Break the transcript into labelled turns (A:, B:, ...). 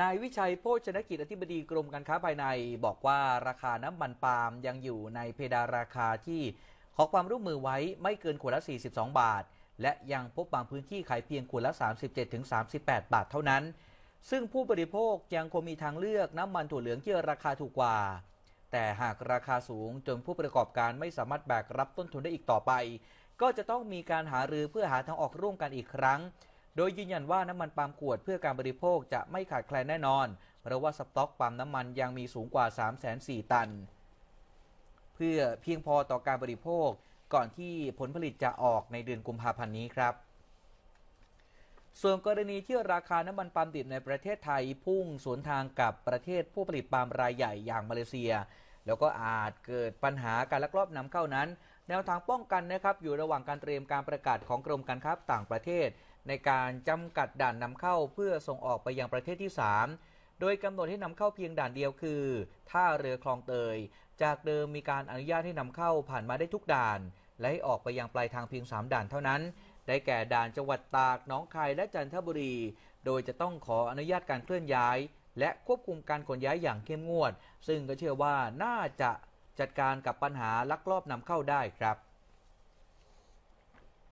A: นายวิชัยโภชนกิจอธิบดีกรมการค้าภายในบอกว่าราคาน้ำมันปาล์มยังอยู่ในเพดานราคาที่ขอความร่วมมือไว้ไม่เกินขวดละ 42 บาท และยังพบบางพื้นที่ขายเพียงขวดละ 37-38 บาทเท่านั้น ซึ่งผู้บริโภคยังคงมีทางเลือกน้ำมันถั่วเหลืองที่ราคาถูกกว่า แต่หากราคาสูงจนผู้ประกอบการไม่สามารถแบกรับต้นทุนได้อีกต่อไป ก็จะต้องมีการหารือเพื่อหาทางออกร่วมกันอีกครั้งโดยยืนยันว่าน้ำมันปาล์มขวดเพื่อการบริโภคจะไม่ขาดแคลนแน่นอนเพราะว่าสต็อกปาล์มน้ำมันยังมีสูงกว่า3 4 0 0 0ตัน เพื่อเพียงพอต่อการบริโภค ก่อนที่ผลผลิตจะออกในเดือนกุมภาพันธ์นี้ครับ ส่วนกรณีที่ราคาน้ำมันปาล์มดิบในประเทศไทยพุ่งสวนทางกับประเทศผู้ผลิตปาล์มรายใหญ่อย่างมาเลเซีย แล้วก็อาจเกิดปัญหาการลักลอบนำเข้านั้น แนวทางป้องกันนะครับอยู่ระหว่างการเตรียมการประกาศของกรมการค้าต่างประเทศในการจำกัดด่านนำเข้าเพื่อส่งออกไปยังประเทศที่ 3 โดยกำหนดให้นำเข้าเพียงด่านเดียวคือท่าเรือคลองเตย จากเดิมมีการอนุญาตให้นำเข้าผ่านมาได้ทุกด่าน และให้ออกไปยังปลายทางเพียง 3 ด่านเท่านั้น ได้แก่ด่านจังหวัดตากน้องคายและจันทบุรี โดยจะต้องขออนุญาตการเคลื่อนย้ายและควบคุมการขนย้ายอย่างเข้มงวด ซึ่งก็เชื่อว่าน่าจะจัดการกับปัญหาลักลอบนำเข้าได้ครับ